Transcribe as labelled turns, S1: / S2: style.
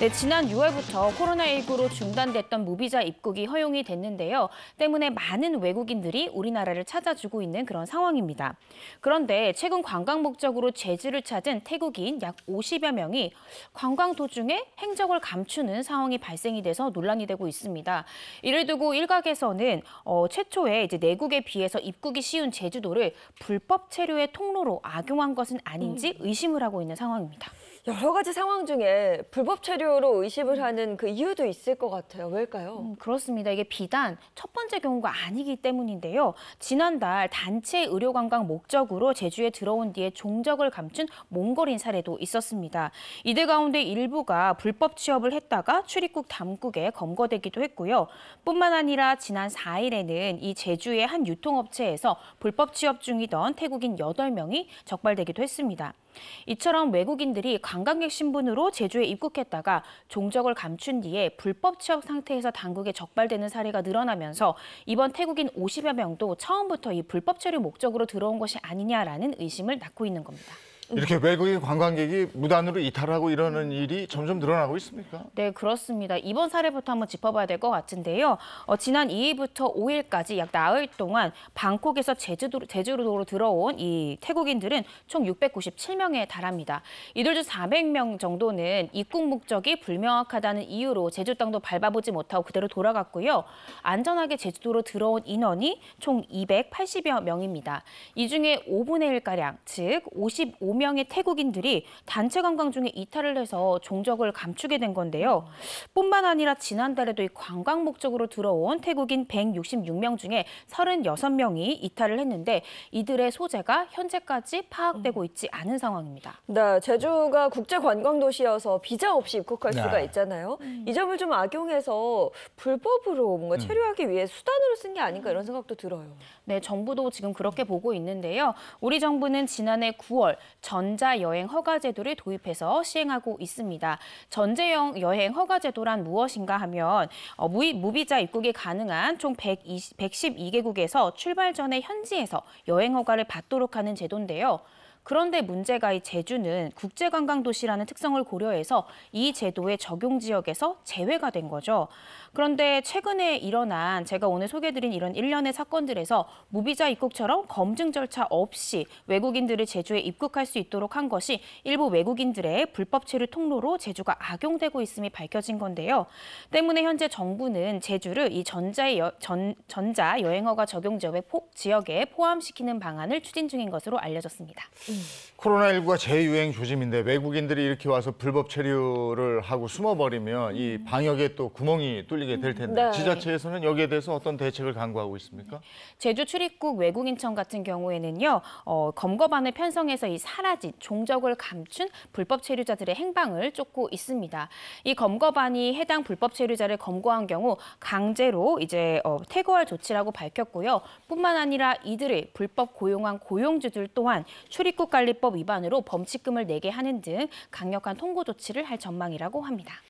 S1: 네, 지난 6월부터 코로나19로 중단됐던 무비자 입국이 허용이 됐는데요. 때문에 많은 외국인들이 우리나라를 찾아주고 있는 그런 상황입니다. 그런데 최근 관광 목적으로 제주를 찾은 태국인 약 50여 명이 관광 도중에 행적을 감추는 상황이 발생이 돼서 논란이 되고 있습니다. 이를 두고 일각에서는 어, 최초에 이제 내국에 비해서 입국이 쉬운 제주도를 불법 체류의 통로로 악용한 것은 아닌지 음. 의심을 하고 있는 상황입니다. 여러 가지 상황 중에 불법 체류로 의심을 음. 하는 그 이유도 있을 것 같아요. 왜일까요? 음, 그렇습니다. 이게 비단 첫 번째 경우가 아니기 때문인데요. 지난달 단체 의료 관광 목적으로 제주에 들어온 뒤에 종적을 감춘 몽골인 사례도 있었습니다. 이들 가운데 일부가 불법 취업을 했다가 출입국 담국에 검거되기도 했고요. 뿐만 아니라 지난 4일에는 이 제주의 한 유통업체에서 불법 취업 중이던 태국인 8명이 적발되기도 했습니다. 이처럼 외국인들이 관광객 신분으로 제주에 입국했다가 종적을 감춘 뒤에 불법 취업 상태에서 당국에 적발되는 사례가 늘어나면서 이번 태국인 50여 명도 처음부터 이 불법 처리 목적으로 들어온 것이 아니냐라는 의심을 낳고 있는 겁니다.
S2: 이렇게 외국인 관광객이 무단으로 이탈하고 이러는 일이 점점 늘어나고 있습니까?
S1: 네, 그렇습니다. 이번 사례부터 한번 짚어봐야 될 것 같은데요. 어, 지난 2일부터 5일까지 약 나흘 동안 방콕에서 제주도, 제주도로 들어온 이 태국인들은 총 697명에 달합니다. 이들 중 400명 정도는 입국 목적이 불명확하다는 이유로 제주 땅도 밟아보지 못하고 그대로 돌아갔고요. 안전하게 제주도로 들어온 인원이 총 280여 명입니다. 이 중에 5분의 1가량, 즉 55명 5명의 태국인들이 단체 관광 중에 이탈을 해서 종적을 감추게 된 건데요. 뿐만 아니라 지난달에도 이 관광 목적으로 들어온 태국인 166명 중에 36명이 이탈을 했는데 이들의 소재가 현재까지 파악되고 있지 않은 상황입니다. 네, 제주가 국제 관광 도시여서 비자 없이 입국할 네. 수가 있잖아요. 음. 이 점을 좀 악용해서 불법으로 뭔가 음. 체류하기 음. 위해 수단으로 쓴 게 아닌가 이런 생각도 들어요. 네, 정부도 지금 그렇게 보고 있는데요. 우리 정부는 지난해 9월 전자여행 허가 제도를 도입해서 시행하고 있습니다. 전제형 여행 허가 제도란 무엇인가 하면 어, 무이, 무비자 입국이 가능한 총 120, 112개국에서 출발 전에 현지에서 여행 허가를 받도록 하는 제도인데요. 그런데 문제가 이 제주는 국제관광도시라는 특성을 고려해서 이 제도의 적용 지역에서 제외가 된 거죠. 그런데 최근에 일어난 제가 오늘 소개드린 해 이런 일련의 사건들에서 무비자 입국처럼 검증 절차 없이 외국인들을 제주에 입국할 수 있도록 한 것이 일부 외국인들의 불법 체류 통로로 제주가 악용되고 있음이 밝혀진 건데요. 때문에 현재 정부는 제주를 이 전자의 여, 전, 전자 여행어가 적용 지역에 포함시키는 방안을 추진 중인 것으로 알려졌습니다.
S2: 코로나19가 재유행 조짐인데 외국인들이 이렇게 와서 불법 체류를 하고 숨어버리면 이 방역에 또 구멍이 뚫리게 될 텐데 네. 지자체에서는 여기에 대해서 어떤 대책을 강구하고 있습니까?
S1: 제주 출입국 외국인청 같은 경우에는요. 어, 검거반을 편성해서 이 사라진 종적을 감춘 불법 체류자들의 행방을 쫓고 있습니다. 이 검거반이 해당 불법 체류자를 검거한 경우 강제로 이제 어, 퇴거할 조치라고 밝혔고요. 뿐만 아니라 이들을 불법 고용한 고용주들 또한 출입국 식국관리법 위반으로 범칙금을 내게 하는 등 강력한 통고 조치를 할 전망이라고 합니다.